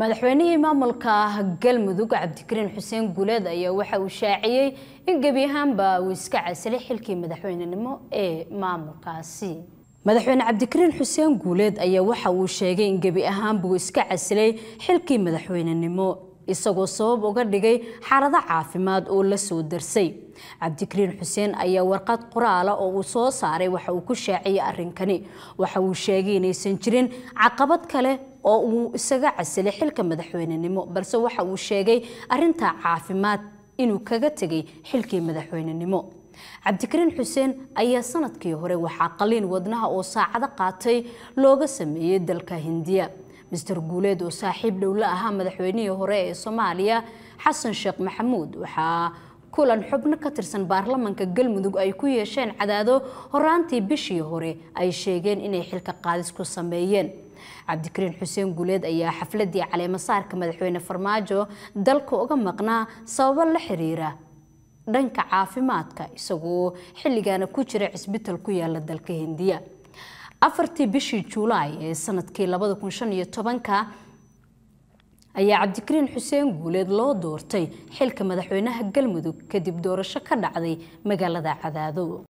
madaxweynihii maamulka ah, galmudug cabdikariin xuseen guuleed ayaa waxa uu shaaciyey in gebi ahaanba uu iska casilay xilkii madaxweynenimo ee maamulkaasi madaxweyne cabdikariin xuseen guuleed ayaa waxa uu sheegay in gebi ahaanba uu iska casilay xilkii madaxweynenimo isagoo sabab uga dhigay xaalada caafimaad oo la soo darsay cabdikariin xuseen ayaa warqad qoraala oo uu soo saaray waxa uu ku shaaciyey arrinkani waxa uu sheegay inaysan jirin caqabad kale oo uu isaga casilay xilka madaxweynenimo balse waxa uu sheegay arintaa caafimaad inuu kaga tegay xilkii madaxweynenimo cabdikariin xuseen ayaa sanadkii hore waxaa qaliin wadnaha oo saacado qaatay looga sameeyey dalka hindiya maer guuleed oo saaxiib dhow la ahaa madaxweynihii hore ee soomaaliya xasan sheekh maxamuud waxaa kulan xubno ka tirsan baarlamanka galmudug ay ku yeesheen cadaado horaantii bishii hore ay sheegeen inay xilka qaadis ku sameeyeen cabdikariin xuseen guuleed ayaa xafladii caleemo saarka madaxweyne farmaajo dalka uga maqnaa sababo la xiriira dhanka caafimaadka isagoo xilligaana ku jira cisbital ku yaala dalka hindiya afartii bishii juulaay ee sanadkii labada kun shan iyo tobanka ayaa cabdikariin xuseen guuleed loo doortay xilka madaxweynaha galmudug kadib doorasho ka dhacday magaalada cadaado